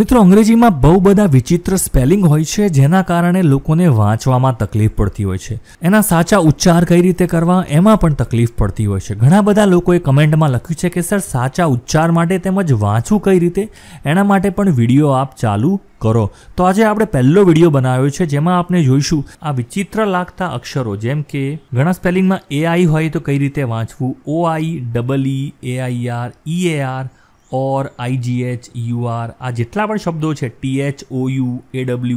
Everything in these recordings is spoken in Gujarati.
મિત્રો અંગ્રેજીમાં બહુ બધા વિચિત્ર સ્પેલિંગ હોય છે જેના કારણે લોકોને વાંચવામાં તકલીફ પડતી હોય છે એના સાચા ઉચ્ચાર કઈ રીતે કરવા એમાં પણ તકલીફ પડતી હોય છે ઘણા બધા લોકોએ કમેન્ટમાં લખ્યું છે કે સર સાચા ઉચ્ચાર માટે તેમજ વાંચવું કઈ રીતે એના માટે પણ વિડીયો આપ ચાલુ કરો તો આજે આપણે પહેલો વિડીયો બનાવ્યો છે જેમાં આપણે જોઈશું આ વિચિત્ર લાગતા અક્ષરો જેમ કે ઘણા સ્પેલિંગમાં એઆઈ હોય તો કઈ રીતે વાંચવું O I double E A I R E A R और IGHUR आ जितना पण शब्दो छे THOU AW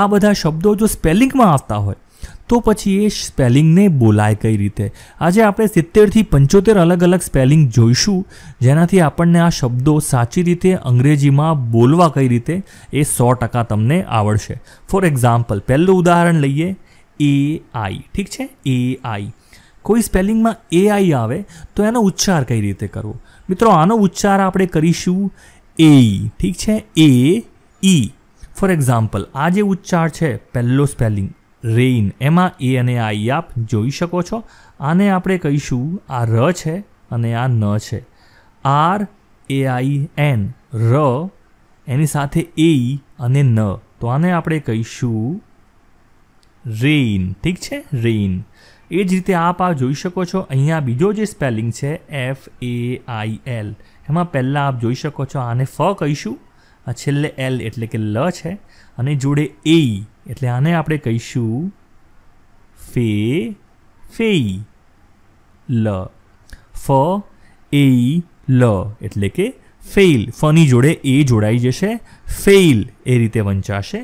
आ બધા શબ્દો જો સ્પેલિંગ માં આવતા હોય તો પછી એ સ્પેલિંગ ને બોલાય કઈ રીતે આજે આપણે 70 થી 75 અલગ અલગ સ્પેલિંગ જોઈશું જેનાથી આપણને આ શબ્દો સાચી રીતે અંગ્રેજી માં બોલવા કઈ રીતે એ 100% તમને આવડશે ફોર एग्जांपल પેલું ઉદાહરણ લઈએ AI ઠીક છે AI કોઈ સ્પેલિંગ માં AI આવે તો એનો ઉચ્ચાર કઈ રીતે કરો મિત્રો આનો ઉચ્ચાર આપણે કરીશું એ ઠીક છે એ ઈ ફોર એક્ઝામ્પલ આ જે ઉચ્ચાર છે પહેલો સ્પેલિંગ રેઇન એમાં એ અને આ ઈ આપ જોઈ શકો છો આને આપણે કહીશું આ ર છે અને આ ન છે આર એ આઈ એન ર એની સાથે એ અને ન તો આને આપણે કહીશું રેઇન ઠીક છે રેઇન એ જ રીતે આપ આ જોઈ શકો છો અહીંયા બીજો જે સ્પેલિંગ છે એફ એ આઈ એલ એમાં પહેલાં આપ જોઈ શકો છો આને ફ કહીશું છેલ્લે એલ એટલે કે લ છે અને જોડે એ એટલે આને આપણે કહીશું ફે ફે લ ફ એ લ એટલે કે ફેઇલ ફની જોડે એ જોડાઈ જશે ફેઇલ એ રીતે વંચાશે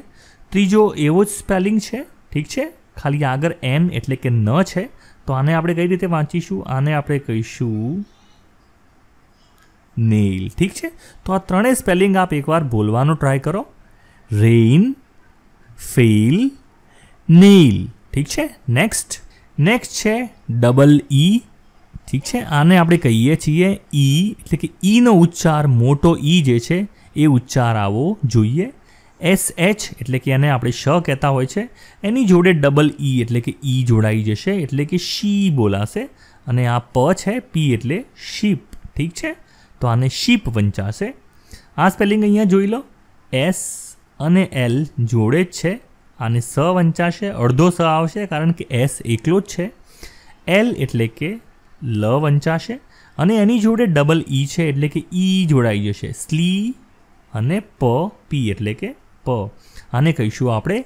ત્રીજો એવો જ સ્પેલિંગ છે ઠીક છે ખાલી આગળ એન એટલે કે ન છે તો આને આપણે કઈ રીતે વાંચીશું આને આપણે કહીશું નેઇલ ઠીક છે તો આ ત્રણેય સ્પેલિંગ આપ એકવાર બોલવાનો ટ્રાય કરો રેઇન ફેલ નેઇલ ઠીક છે નેક્સ્ટ નેક્સ્ટ છે ડબલ ઈ e. ઠીક છે આને આપણે કહીએ છીએ ઈ e, એટલે કે ઈનો e ઉચ્ચાર મોટો ઈ જે છે એ ઉચ્ચાર આવો જોઈએ એસ એચ એટલે કે એને આપણે શ કહેતા હોય છે એની જોડે ડબલ ઈ e, એટલે કે ઈ e જોડાઈ જશે એટલે કે શી બોલાશે અને આ પ છે પી એટલે શીપ ઠીક છે તો આને શીપ વંચાશે આ સ્પેલિંગ અહીંયા જોઈ લો એસ અને એલ જોડે જ છે આને સ વંચાશે અડધો સ આવશે કારણ કે એસ એકલો જ છે એલ એટલે કે લ વંચાશે અને એની જોડે ડબલ ઈ e છે એટલે કે ઈ જોડાઈ જશે સ્લી અને પ પી એટલે કે પ આને કહીશું આપણે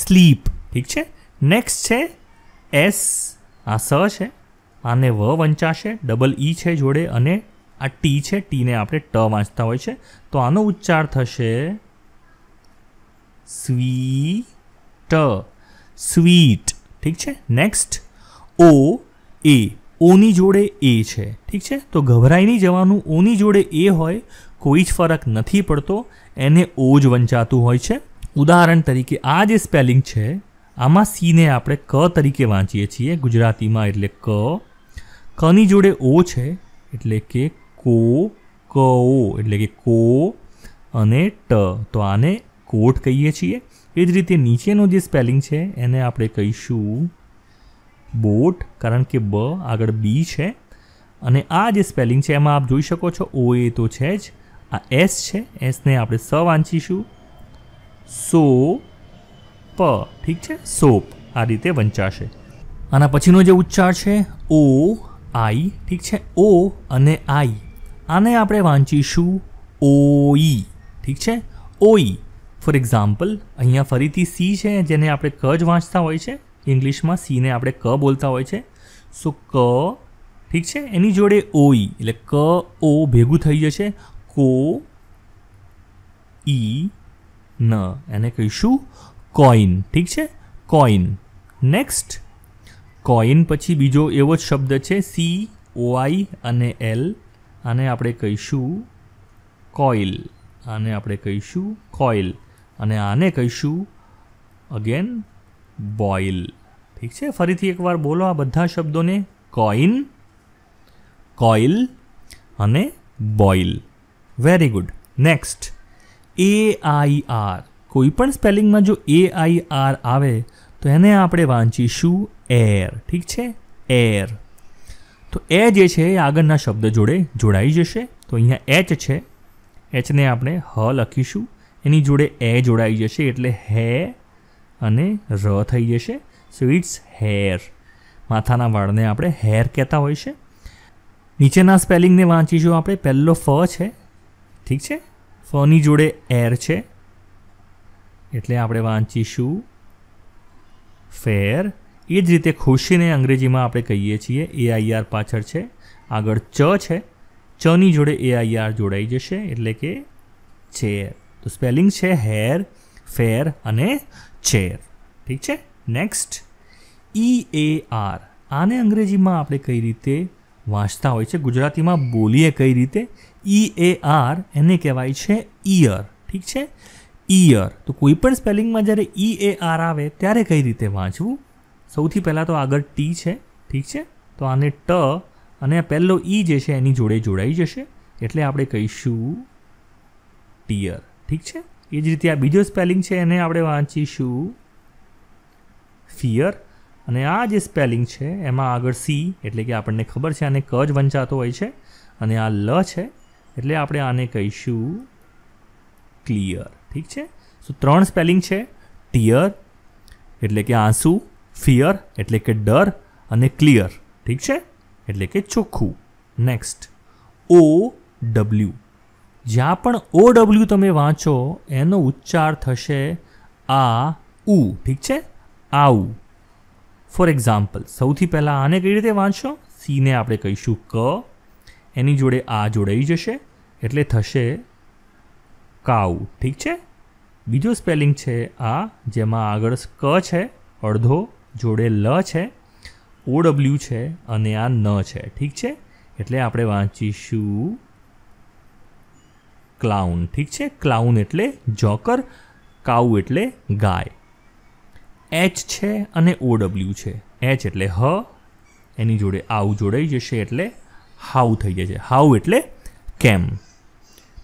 સ્લીપ ઠીક છે નેક્સ્ટ છે એસ આ સ છે આને વ વંચાશે ડબલ ઈ છે જોડે અને આ ટી છે ટીને આપણે ટ વાંચતા હોય છે તો આનો ઉચ્ચાર થશે સ્વી ટ સ્વીટ ઠીક છે નેક્સ્ટ ઓ એ ઓની જોડે એ છે ઠીક છે તો ગભરાઈ નહીં જવાનું ઓની જોડે એ હોય કોઈ જ ફરક નથી પડતો એને ઓ જ વંચાતું હોય છે ઉદાહરણ તરીકે આ જે સ્પેલિંગ છે આમાં સીને આપણે ક તરીકે વાંચીએ છીએ ગુજરાતીમાં એટલે ક કની જોડે ઓ છે એટલે કે કો કો એટલે કે કો અને ટ તો આને કોટ કહીએ છીએ એ જ રીતે નીચેનો જે સ્પેલિંગ છે એને આપણે કહીશું બોટ કારણ કે બ આગળ બી છે અને આ જે સ્પેલિંગ છે એમાં આપ જોઈ શકો છો ઓ એ તો છે જ આ એસ છે એસને આપણે સ વાંચીશું સો પ ઠીક છે સોપ આ રીતે વંચાશે આના પછીનો જે ઉચ્ચાર છે ઓ આઈ ઠીક છે ઓ અને આઈ આને આપણે વાંચીશું ઓઈ ઠીક છે ઓઈ ફોર એક્ઝામ્પલ અહીંયા ફરીથી સી છે જેને આપણે ક જ વાંચતા હોય છે ઇંગ્લિશમાં સીને આપણે ક બોલતા હોય છે સો ક ઠીક છે એની જોડે ઓઈ એટલે ક ઓ ભેગું થઈ જશે કો ઈ ન એને કહીશું કોઈન ઠીક છે કોઈન નેક્સ્ટ કોઈન પછી બીજો એવો જ શબ્દ છે સી ઓઆઈ અને એલ આને આપણે કહીશું કોઇલ આને આપણે કહીશું કોઇલ અને આને કહીશું અગેન બોઇલ ઠીક છે ફરીથી એકવાર બોલો આ બધા શબ્દોને કોઈન કોઇલ અને boil very good next A I R કોઈ પણ સ્પેલિંગમાં જો એ આઈ આર આવે તો એને આપણે વાંચીશું એર ઠીક છે એર તો એ જે છે એ આગળના શબ્દ જોડે જોડાઈ જશે તો અહીંયા એચ છે એચને આપણે હ લખીશું એની જોડે એ જોડાઈ જશે એટલે હે અને ર થઈ જશે સો ઇટ્સ હેર માથાના વાળને આપણે હેર કહેતા હોય છે નીચેના સ્પેલિંગને વાંચીશું આપણે પહેલો ફ છે ઠીક છે ફની જોડે એર છે એટલે આપણે વાંચીશું ફેર એ જ રીતે ખુશીને અંગ્રેજીમાં આપણે કહીએ છીએ એઆઈઆર પાછળ છે આગળ ચ છે ચની જોડે એઆઈઆર જોડાઈ જશે એટલે કે ચેર તો સ્પેલિંગ છે હેર ફેર અને ચેર ઠીક છે નેક્સ્ટ ઈ એ આર આને અંગ્રેજીમાં આપણે કઈ રીતે વાંચતા હોય છે ગુજરાતીમાં બોલીએ કઈ રીતે ઈ એ આર એને કહેવાય છે ઈયર ઠીક છે ઈયર તો કોઈ પણ સ્પેલિંગમાં જ્યારે ઈ એ આર આવે ત્યારે કઈ રીતે વાંચવું સૌથી પહેલાં તો આગળ ટી છે ઠીક છે તો આને ટ અને પહેલો ઈ e જે છે એની જોડે જોડાઈ જશે એટલે આપણે કહીશું ટીયર ઠીક છે એ જ રીતે આ બીજો સ્પેલિંગ છે એને આપણે વાંચીશું ફિયર અને આ જે સ્પેલિંગ છે એમાં આગળ સી એટલે કે આપણને ખબર છે આને ક જ વંચાતો હોય છે અને આ લ છે એટલે આપણે આને કહીશું ક્લિયર ઠીક છે સો ત્રણ સ્પેલિંગ છે ટીયર એટલે કે આંસુ ફિયર એટલે કે ડર અને ક્લિયર ઠીક છે એટલે કે ચોખ્ખું નેક્સ્ટ ઓ ડબલ્યુ જ્યાં પણ ઓ ડબલ્યુ તમે વાંચો એનો ઉચ્ચાર થશે આ ઉ ઠીક છે આઉ ફોર એક્ઝામ્પલ સૌથી પહેલાં આને કઈ રીતે વાંચશો સીને આપણે કહીશું ક એની જોડે આ જોડાઈ જશે એટલે થશે કાઉ ઠીક છે બીજો સ્પેલિંગ છે આ જેમાં આગળ ક છે અડધો જોડે લ છે ઓ ડબલ્યુ છે અને આ ન છે ઠીક છે એટલે આપણે વાંચીશું ક્લાઉન ઠીક છે ક્લાઉન એટલે જોકર કાઉ એટલે ગાય એચ છે અને ઓ ડબલ્યુ છે એચ એટલે હ એની જોડે આવું જોડાઈ જશે એટલે હાઉ થઈ જાય છે હાઉ એટલે કેમ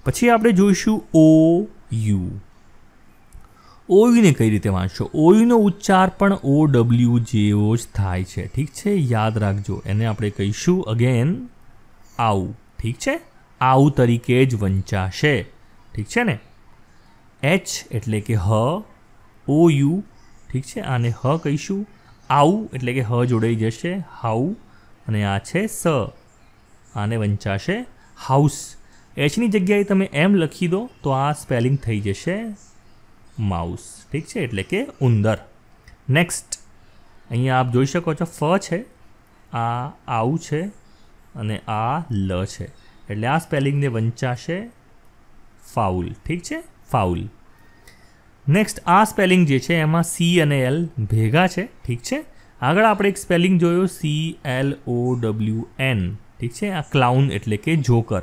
પછી આપણે જોઈશું ઓ યુ ઓયુને કઈ રીતે વાંચશો ઓયુનો ઉચ્ચાર પણ ઓ ડબલ્યુ જેવો જ થાય છે ઠીક છે યાદ રાખજો એને આપણે કહીશું અગેન આવું ઠીક છે આવું તરીકે જ વંચાશે ઠીક છે ને એચ એટલે કે હ ઓ યુ ઠીક છે આને હ કહીશું આવું એટલે કે હ જોડાઈ જશે હાઉ અને આ છે સ આને વંચાશે હાઉસ એચની જગ્યાએ તમે એમ લખી દો તો આ સ્પેલિંગ થઈ જશે માઉસ ઠીક છે એટલે કે ઉંદર નેક્સ્ટ અહીંયા આપ જોઈ શકો છો ફ છે આ આવું છે અને આ લ છે એટલે આ સ્પેલિંગને વંચાશે ફાઉલ ઠીક છે ફાઉલ નેક્સ્ટ આ સ્પેલિંગ જે છે એમાં સી અને એલ ભેગા છે ઠીક છે આગળ આપણે એક સ્પેલિંગ જોયો C L O W N ઠીક છે આ ક્લાઉન એટલે કે જોકર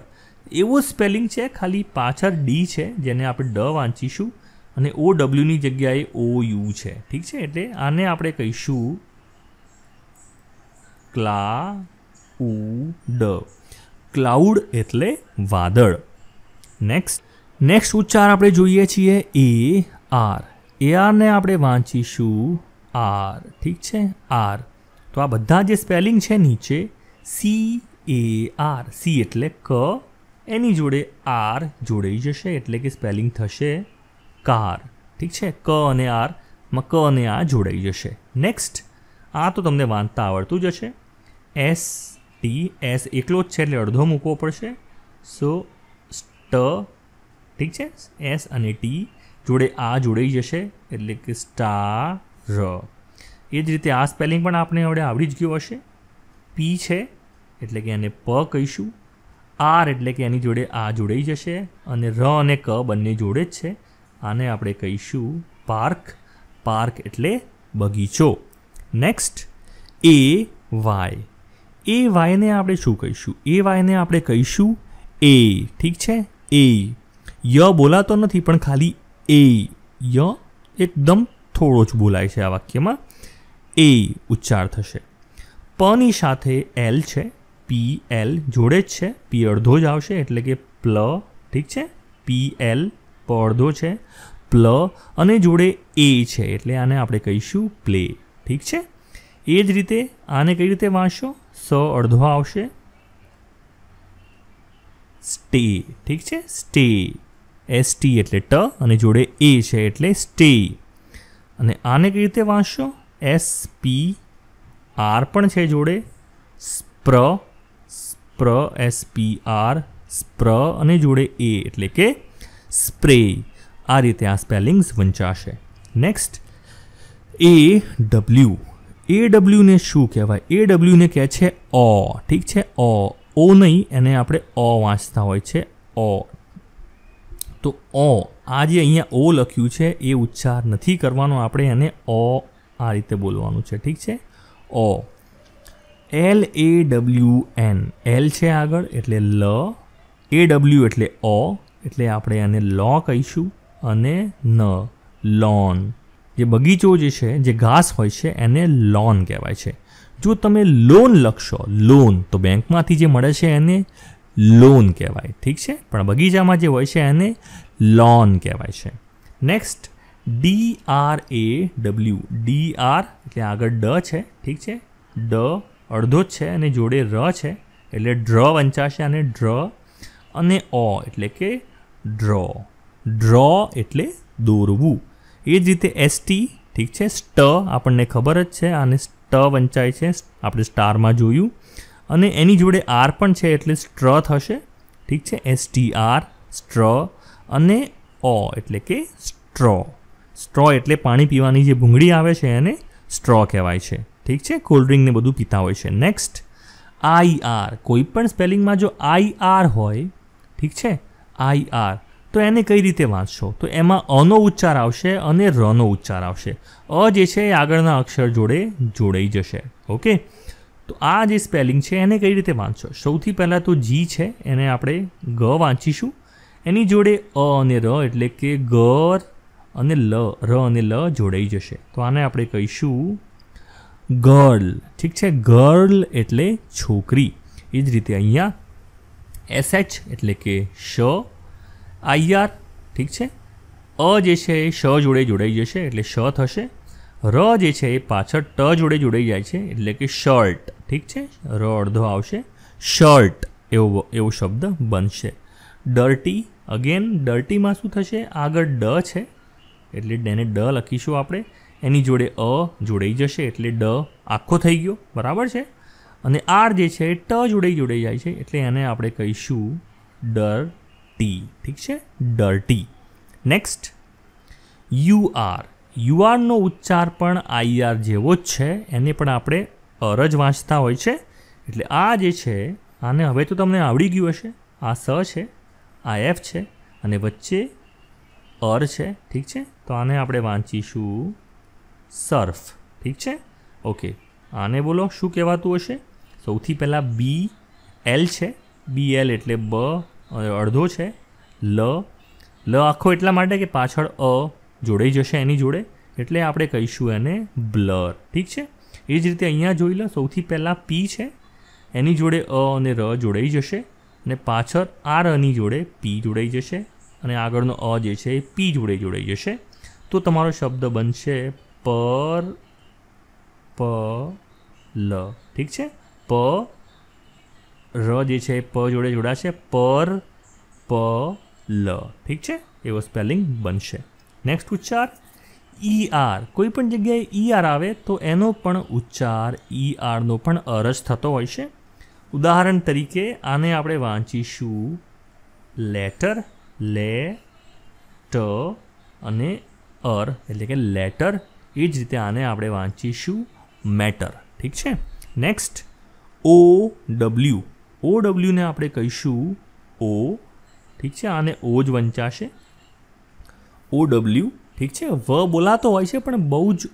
એવો સ્પેલિંગ છે ખાલી પાછળ ડી છે જેને આપણે ડ વાંચીશું અને ઓ ડબલ્યુની જગ્યાએ ઓ યુ છે ઠીક છે એટલે આને આપણે કહીશું ક્લા ઉ ડ ક્લાઉડ એટલે વાદળ નેક્સ્ટ નેક્સ્ટ ઉચ્ચાર આપણે જોઈએ છીએ એ આર એ આરને આપણે વાંચીશું આર ઠીક છે આર તો આ બધા જે સ્પેલિંગ છે નીચે સી એ આર સી એટલે ક એની જોડે આર જોડાઈ જશે એટલે કે સ્પેલિંગ થશે કાર ઠીક છે ક અને આરમાં ક અને આ જોડાઈ જશે નેક્સ્ટ આ તો તમને વાંચતા આવડતું જ હશે એસ ટી એસ એકલો જ છે એટલે અડધો મૂકવો પડશે સો સ્ટ ઠીક છે એસ અને ટી જોડે આ જોડાઈ જશે એટલે કે સ્ટાર એ જ રીતે આ સ્પેલિંગ પણ આપણે હવે આવડી જ ગયું હશે પી છે એટલે કે એને પ કહીશું આર એટલે કે એની જોડે આ જોડાઈ જશે અને ર અને ક બંને જોડે જ છે આને આપણે કહીશું પાર્ક પાર્ક એટલે બગીચો નેક્સ્ટ એ વાય એ વાયને આપણે શું કહીશું એ વાયને આપણે કહીશું એ ઠીક છે એ ય બોલાતો નથી પણ ખાલી એ ય એકદમ થોડો જ બોલાય છે આ વાક્યમાં એ ઉચ્ચાર થશે પની સાથે એલ છે પી એલ જોડે જ છે પી અડધો જ આવશે એટલે કે પ્લ ઠીક છે પી એલ પ અડધો છે પ્લ અને જોડે એ છે એટલે આને આપણે કહીશું પ્લે ઠીક છે એ જ રીતે આને કઈ રીતે વાંચશો સ અડધો આવશે સ્ટે ઠીક છે સ્ટે એસ ટી એટલે ટ અને જોડે એ છે એટલે સ્ટે અને આને કઈ રીતે વાંચશો એસ પી આર પણ છે જોડે સ્પ્ર પ્ર એસ પી આર સ્પ્ર અને જોડે એ એટલે કે સ્પ્રે આ રીતે આ સ્પેલિંગ્સ વંચાશે નેક્સ્ટ એ ડબલ્યુ એ ડબલ્યુને શું કહેવાય એ ડબલ્યુને કહે છે ઓ ઠીક છે ઓ ઓ નહીં એને આપણે ઓ વાંચતા હોય છે ઓ તો ઓ આ જે અહીંયા ઓ લખ્યું છે એ ઉચ્ચાર નથી કરવાનો આપણે એને ઓ આ રીતે બોલવાનું છે ઠીક છે O L A W N L છે આગળ એટલે લ એ ડબલ્યુ એટલે ઓ એટલે આપણે આને લો કહીશું અને ન લોન જે બગીચો જે છે જે ઘાસ હોય છે એને લોન કહેવાય છે જો તમે લોન લખશો લોન તો બેંકમાંથી જે મળે છે એને લોન કહેવાય ઠીક છે પણ બગીચામાં જે હોય છે એને લોન કહેવાય છે next D R A W D R એટલે આગળ ડ છે ઠીક છે ડ અડધો જ છે અને જોડે ર છે એટલે ડ્ર વંચાશે અને ડ્ર અને અ એટલે કે ડ્ર ડ્ર એટલે દોરવું એ જ રીતે એસટી ઠીક છે સ્ટ આપણને ખબર જ છે અને સ્ટ વંચાય છે આપણે સ્ટારમાં જોયું અને એની જોડે આર પણ છે એટલે સ્ટ્ર થશે ઠીક છે એસ ટી આર સ્ટ્ર અને અ એટલે કે સ્ટ્રો સ્ટ્રો એટલે પાણી પીવાની જે ભૂંગળી આવે છે એને સ્ટ્રો કહેવાય છે ઠીક છે કોલ્ડ્રિંકને બધું પીતા હોય છે નેક્સ્ટ આઈ આર કોઈ પણ સ્પેલિંગમાં જો આઈ આર હોય ઠીક છે આઈ આર તો એને કઈ રીતે વાંચશો તો એમાં અનો ઉચ્ચાર આવશે અને રનો ઉચ્ચાર આવશે અ જે છે એ આગળના અક્ષર જોડે જોડાઈ જશે ઓકે તો આ જે સ્પેલિંગ છે એને કઈ રીતે વાંચશો સૌથી પહેલાં તો જી છે એને આપણે ગ વાંચીશું એની જોડે અ અને ર એટલે કે ગર અને લ ર અને લ જોડાઈ જશે તો આને આપણે કહીશું ગર્લ ઠીક છે ગર્લ એટલે છોકરી એ જ રીતે અહીંયા એસ એચ એટલે કે શ આઈ આર ઠીક છે અ જે છે એ શ જોડે જોડાઈ જશે એટલે શ થશે ર જે છે એ પાછળ ટ જોડે જોડાઈ જાય છે એટલે કે શર્ટ ઠીક છે ર અડધો આવશે શર્ટ એવો એવો શબ્દ બનશે ડર્ટી અગેન ડર્ટીમાં શું થશે આગળ ડ છે એટલે એને ડ લખીશું આપણે એની જોડે અ જોડાઈ જશે એટલે ડ આખો થઈ ગયો બરાબર છે અને આર જે છે એ ટ જોડાઈ જોડાઈ જાય છે એટલે એને આપણે કહીશું ડર ટી ઠીક છે ડર T next U R U આરનો ઉચ્ચાર પણ આઈઆર જેવો જ છે એને પણ આપણે અર જ વાંચતા હોય છે એટલે આ જે છે આને હવે તો તમને આવડી ગયું હશે આ સ છે આ એફ છે અને વચ્ચે અર છે ઠીક છે તો આને આપણે વાંચીશું સર્ફ ઠીક છે ઓકે આને બોલો શું કહેવાતું હશે સૌથી પહેલાં બી એલ છે બી એલ એટલે બ અડધો છે લ લ આખો એટલા માટે કે પાછળ અ જોડાઈ જશે એની જોડે એટલે આપણે કહીશું એને બ્લર ઠીક છે એ જ રીતે અહીંયા જોઈ લો સૌથી પહેલાં પી છે એની જોડે અ અને ર જોડાઈ જશે અને પાછળ આ રની જોડે પી જોડાઈ જશે અને આગળનો અ જે છે એ પી જોડે જોડાઈ જશે તો તમારો શબ્દ બનશે પર પ લ ઠીક છે પ ર જે છે પ જોડે જોડાશે પર પ લ ઠીક છે એવો સ્પેલિંગ બનશે નેક્સ્ટ ઉચ્ચાર ઈ e આર કોઈ પણ જગ્યાએ ઈ e આર આવે તો એનો પણ ઉચ્ચાર ઈ e આરનો પણ અરજ થતો હોય છે ઉદાહરણ તરીકે આને આપણે વાંચીશું લેટર લે ટ અને અર એટલે કે લેટર એ જ રીતે આને આપણે વાંચીશું મેટર ઠીક છે નેક્સ્ટ ઓ ડબલ્યુ ઓ ડબલ્યુને આપણે કહીશું ઓ ઠીક છે આને ઓ જ વંચાશે ઓ ડબલ્યુ ઠીક છે વ બોલાતો હોય છે પણ બહુ જ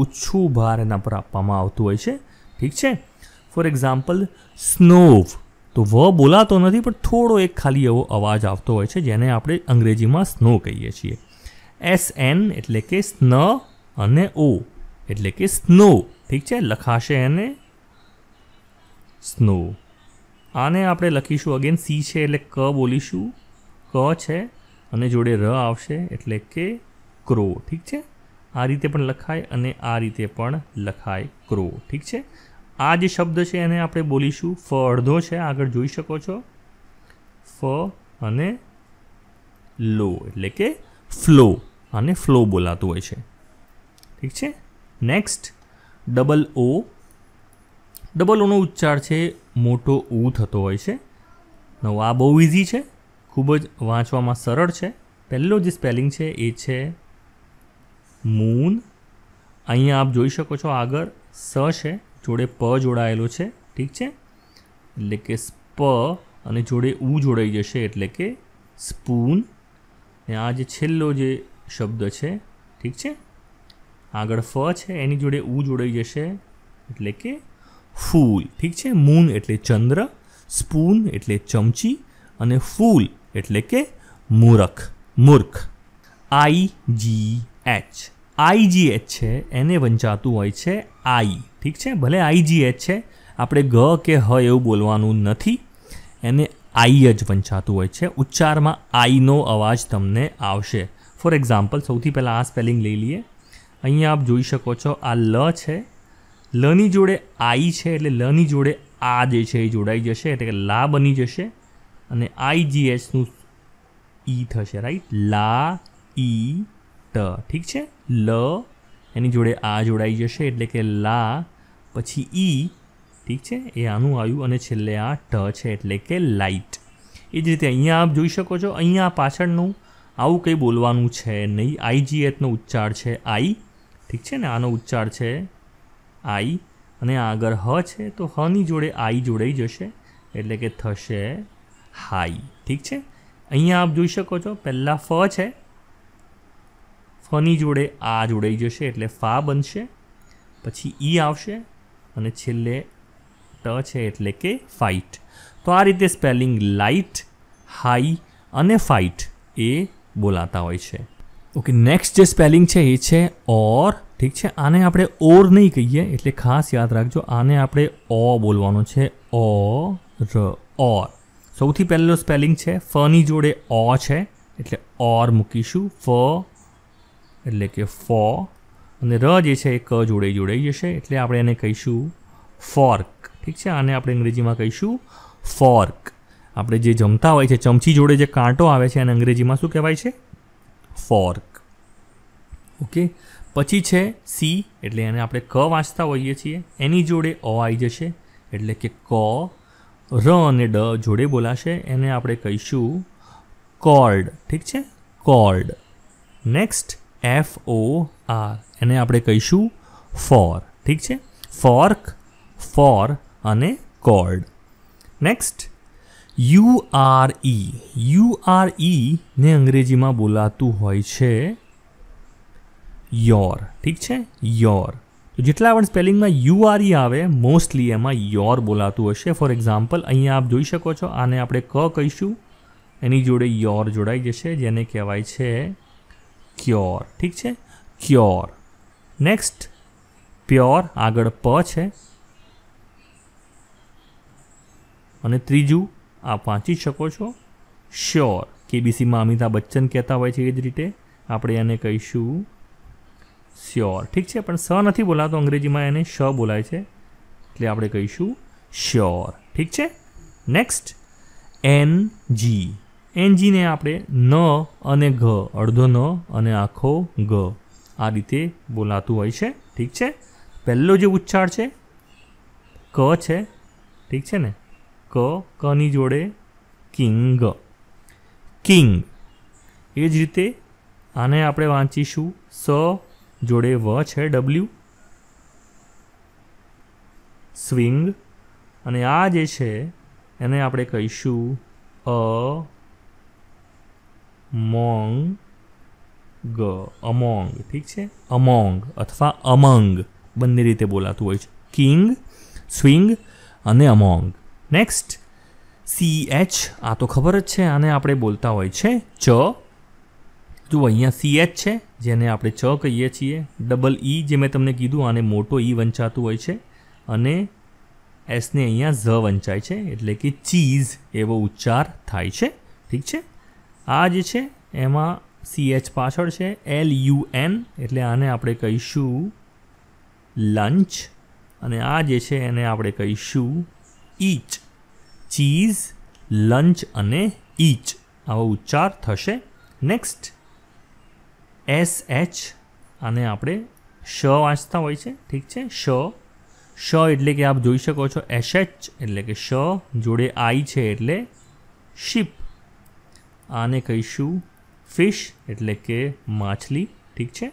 ઓછું ભાર એના પર આપવામાં આવતું હોય છે ઠીક છે ફોર એક્ઝામ્પલ સ્નોવ તો વ બોલાતો નથી પણ થોડો એક ખાલી એવો અવાજ આવતો હોય છે જેને આપણે અંગ્રેજીમાં સ્નો કહીએ છીએ એસ એન એટલે કે સ્ન અને ઓ એટલે કે સ્નો ઠીક છે લખાશે એને સ્નો આને આપણે લખીશું અગેન સી છે એટલે ક બોલીશું ક છે અને જોડે ર આવશે એટલે કે ક્રો ઠીક છે આ રીતે પણ લખાય અને આ રીતે પણ લખાય ક્રો ઠીક છે આ જે શબ્દ છે એને આપણે બોલીશું ફ અડધો છે આગળ જોઈ શકો છો ફ અને લો એટલે કે ફ્લો અને ફ્લો બોલાતું હોય છે ઠીક છે નેક્સ્ટ ડબલ ઓ ડબલ ઓનો ઉચ્ચાર છે મોટો ઉ થતો હોય છે નવ આ બહુ ઇઝી છે ખૂબ જ વાંચવામાં સરળ છે પહેલો જે સ્પેલિંગ છે એ છે મૂન અહીંયા આપ જોઈ શકો છો આગળ સ છે જોડે પ જોડાયેલો છે ઠીક છે એટલે કે સ્પ અને જોડે ઉ જોડાઈ જશે એટલે કે સ્પૂન ને આ જે છેલ્લો જે શબ્દ છે ઠીક છે આગળ ફ છે એની જોડે ઉ જોડાઈ જશે એટલે કે ફૂલ ઠીક છે મૂન એટલે ચંદ્ર સ્પૂન એટલે ચમચી અને ફૂલ એટલે કે મૂરખ મૂર્ખ આઈ G H I G H છે એને વંચાતું હોય છે આઈ ઠીક છે ભલે આઈ જી એચ છે આપણે ગ કે હ એવું બોલવાનું નથી એને આઈ જ વંચાતું હોય છે ઉચ્ચારમાં આઈનો અવાજ તમને આવશે ફોર એક્ઝામ્પલ સૌથી પહેલાં આ સ્પેલિંગ લઈ લઈએ અહીંયા આપ જોઈ શકો છો આ લ છે લની જોડે આઈ છે એટલે લની જોડે આ જે છે એ જોડાઈ જશે એટલે કે લા બની જશે અને આઈ જી એચનું ઈ થશે રાઈટ લા ઈ ટ ઠીક છે લ એની જોડે આ જોડાઈ જશે એટલે કે લા પછી ઈ ઠીક છે એ આનું આવ્યું અને છેલ્લે આ ટ છે એટલે કે લાઇટ એ જ રીતે અહીંયા આપ જોઈ શકો છો અહીંયા પાછળનું આવું કંઈ બોલવાનું છે નહીં આઈજીએચનો ઉચ્ચાર છે આઈ ઠીક છે ને આનો ઉચ્ચાર છે આઈ અને આગળ હ છે તો હની જોડે આઈ જોડાઈ જશે એટલે કે થશે હાઈ ઠીક છે અહીંયા આપ જોઈ શકો છો પહેલાં ફ છે ફની જોડે આ જોડાઈ જશે એટલે ફા બનશે પછી ઈ આવશે અને છેલ્લે ટ છે એટલે કે ફાઇટ તો આ રીતે સ્પેલિંગ લાઇટ હાઈ અને ફાઇટ એ બોલાતા હોય છે ઓકે નેક્સ્ટ જે સ્પેલિંગ છે એ છે ઓર ઠીક છે આને આપણે ઓર નહીં કહીએ એટલે ખાસ યાદ રાખજો આને આપણે ઓ બોલવાનો છે ઓ ર ઓર સૌથી પહેલો સ્પેલિંગ છે ફની જોડે ઓ છે એટલે ઓર મૂકીશું ફ એટલે કે ફ અને ર જે છે એ ક જોડે જોડાઈ જશે એટલે આપણે એને કહીશું ફોર્ક ઠીક છે આને આપણે અંગ્રેજીમાં કહીશું ફોર્ક આપણે જે જમતા હોય છે ચમચી જોડે જે કાંટો આવે છે એને અંગ્રેજીમાં શું કહેવાય છે ફોર્ક ઓકે પછી છે સી એટલે એને આપણે ક વાંચતા હોઈએ છીએ એની જોડે અ આવી જશે એટલે કે ક ર અને ડ જોડે બોલાશે એને આપણે કહીશું કોર્ડ ઠીક છે cord next F O R એને આપણે કહીશું ફોર ઠીક છે ફોર્ક ફોર અને cord next U R E U R ઈને અંગ્રેજીમાં બોલાતું હોય છે યોર ઠીક છે યોર તો જેટલા પણ સ્પેલિંગમાં યુ આર ઈ આવે મોસ્ટલી એમાં યોર બોલાતું હશે ફોર એક્ઝામ્પલ અહીંયા આપ જોઈ શકો છો આને આપણે ક કહીશું એની જોડે યોર જોડાઈ જશે જેને કહેવાય છે ક્યોર ઠીક છે ક્યોર નેક્સ્ટ પ્યોર આગળ પ છે અને ત્રીજું આપ વાંચી શકો છો શ્યોર કેબીસીમાં અમિતાભ બચ્ચન કહેતા હોય છે એ જ રીતે આપણે એને કહીશું શ્યોર ઠીક છે પણ સ નથી બોલાતો અંગ્રેજીમાં એને શ બોલાય છે એટલે આપણે કહીશું શ્યોર ઠીક છે નેક્સ્ટ એન જી એન જીને આપણે ન અને ઘ અડધો ન અને આખો ગ આ રીતે બોલાતું હોય છે ઠીક છે પહેલો જે ઉચ્ચાર છે ક છે ઠીક છે ને ક કની જોડે કિંગ કિંગ એ જ રીતે આને આપણે વાંચીશું સ જોડે વ છે ડબલ્યુ સ્વિંગ અને આ જે છે એને આપણે કહીશું અ મોંગ ગ અમોંગ ઠીક છે અમોંગ અથવા અમંગ બંને રીતે બોલાતું હોય છે કિંગ સ્વિંગ અને અમોંગ નેક્સ્ટ સી એચ આ તો ખબર જ છે આને આપણે બોલતા હોય છે ચ જુઓ અહીંયા એચ છે જેને આપણે છ કહીએ છીએ ડબલ ઈ e જે મેં તમને કીધું આને મોટો ઈ e વંચાતું હોય છે અને એસને અહીંયા ઝ વંચાય છે એટલે કે ચીઝ એવો ઉચ્ચાર થાય છે ઠીક છે આ જે છે એમાં સી એચ પાછળ છે એલ યુ એન એટલે આને આપણે કહીશું લંચ અને આ જે છે એને આપણે કહીશું ઈચ ચીઝ લંચ અને ઈચ આવો ઉચ્ચાર થશે નેક્સ્ટ એસ એચ અને આપણે શ વાંચતા હોય છે ઠીક છે શ શ એટલે કે આપ જોઈ શકો છો એસ એચ એટલે કે શ જોડે આઈ છે એટલે શિપ આને કહીશું ફિશ એટલે કે માછલી ઠીક છે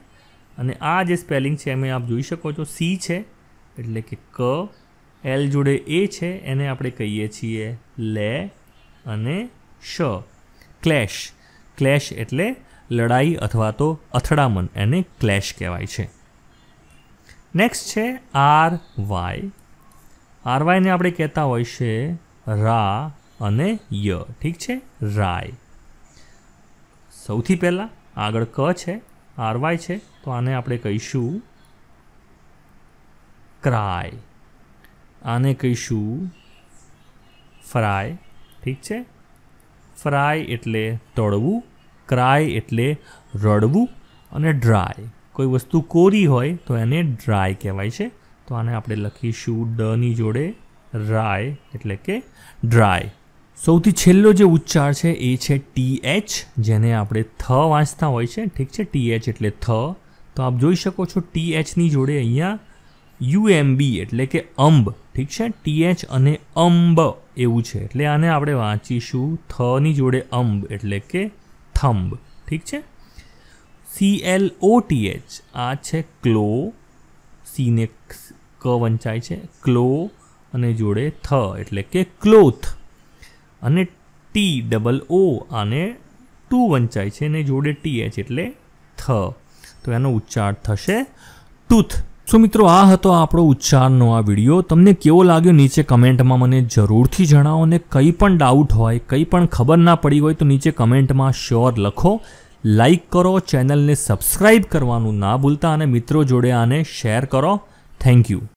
અને આ જે સ્પેલિંગ છે એમાં આપ જોઈ શકો છો સી છે એટલે કે ક એલ જોડે એ છે એને આપણે કહીએ છીએ લે અને શ ક્લેશ ક્લેશ એટલે લડાઈ અથવા તો અથડામણ એને ક્લેશ કહેવાય છે નેક્સ્ટ છે આર વાય આર વાયને આપણે કહેતા હોય છે રા અને ય ઠીક છે રાય સૌથી પહેલાં આગળ ક છે આર વાય છે તો આને આપણે કહીશું ક્રાય આને કહીશું ફ્રાય ઠીક છે ફ્રાય એટલે તળવું ક્રાય એટલે રડવું અને ડ્રાય કોઈ વસ્તુ કોરી હોય તો એને ડ્રાય કહેવાય છે તો આને આપણે લખીશું ડની જોડે રાય એટલે કે ડ્રાય સૌથી છેલ્લો જે ઉચ્ચાર છે એ છે ટી એચ જેને આપણે થ વાંચતા હોય છે ઠીક છે ટી એચ એટલે થ તો આપ જોઈ શકો છો ટી એચની જોડે અહીંયા યુએમબી એટલે કે અંબ ઠીક છે ટી એચ અને અંબ એવું છે એટલે આને આપણે વાંચીશું થની જોડે અંબ એટલે કે થમ્બ ઠીક છે C L O T H આ છે ક્લો સીને ક વંચાય છે ક્લો અને જોડે થ એટલે કે ક્લોથ અને ટી ડબલ ઓ આને ટુ વંચાય છે અને જોડે ટી એચ એટલે થ તો એનો ઉચ્ચાર થશે ટૂથ સો મિત્રો આ હતો આપણો ઉચ્ચારનો આ વિડીયો તમને કેવો લાગ્યો નીચે કમેન્ટમાં મને જરૂરથી જણાવો અને કંઈ પણ ડાઉટ હોય કંઈ પણ ખબર ના પડી હોય તો નીચે કમેન્ટમાં શ્યોર લખો લાઈક કરો ચેનલને સબસ્ક્રાઈબ કરવાનું ના ભૂલતા અને મિત્રો જોડે આને શેર કરો થેન્ક યુ